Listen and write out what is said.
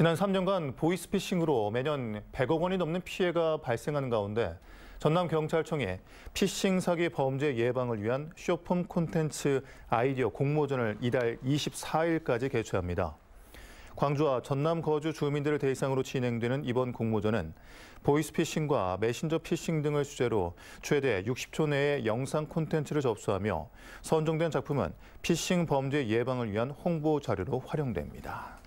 지난 3년간 보이스피싱으로 매년 100억 원이 넘는 피해가 발생하는 가운데 전남경찰청에 피싱 사기 범죄 예방을 위한 쇼폼 콘텐츠 아이디어 공모전을 이달 24일까지 개최합니다. 광주와 전남 거주 주민들을 대상으로 진행되는 이번 공모전은 보이스피싱과 메신저 피싱 등을 주제로 최대 60초 내에 영상 콘텐츠를 접수하며 선정된 작품은 피싱 범죄 예방을 위한 홍보 자료로 활용됩니다.